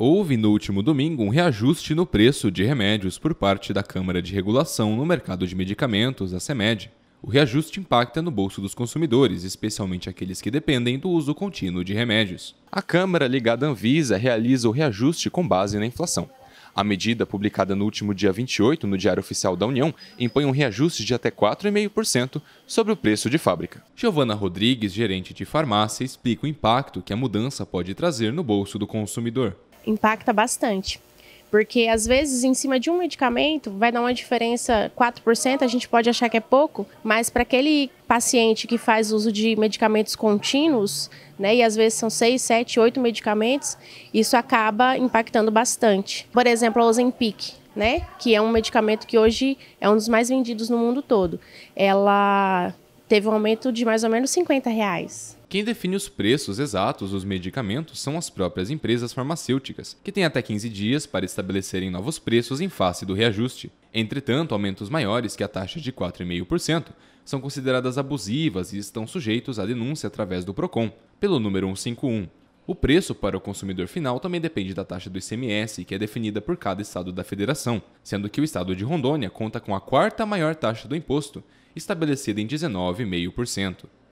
Houve no último domingo um reajuste no preço de remédios por parte da Câmara de Regulação no Mercado de Medicamentos, a CEMED. O reajuste impacta no bolso dos consumidores, especialmente aqueles que dependem do uso contínuo de remédios. A Câmara, ligada à Anvisa, realiza o reajuste com base na inflação. A medida, publicada no último dia 28 no Diário Oficial da União, impõe um reajuste de até 4,5% sobre o preço de fábrica. Giovana Rodrigues, gerente de farmácia, explica o impacto que a mudança pode trazer no bolso do consumidor impacta bastante. Porque às vezes em cima de um medicamento vai dar uma diferença 4%, a gente pode achar que é pouco, mas para aquele paciente que faz uso de medicamentos contínuos, né, e às vezes são 6, 7, 8 medicamentos, isso acaba impactando bastante. Por exemplo, a Ozempic, né, que é um medicamento que hoje é um dos mais vendidos no mundo todo. Ela teve um aumento de mais ou menos 50 reais quem define os preços exatos dos medicamentos são as próprias empresas farmacêuticas, que têm até 15 dias para estabelecerem novos preços em face do reajuste. Entretanto, aumentos maiores que a taxa de 4,5% são consideradas abusivas e estão sujeitos à denúncia através do Procon, pelo número 151. O preço para o consumidor final também depende da taxa do ICMS, que é definida por cada estado da federação, sendo que o estado de Rondônia conta com a quarta maior taxa do imposto, estabelecida em 19,5%.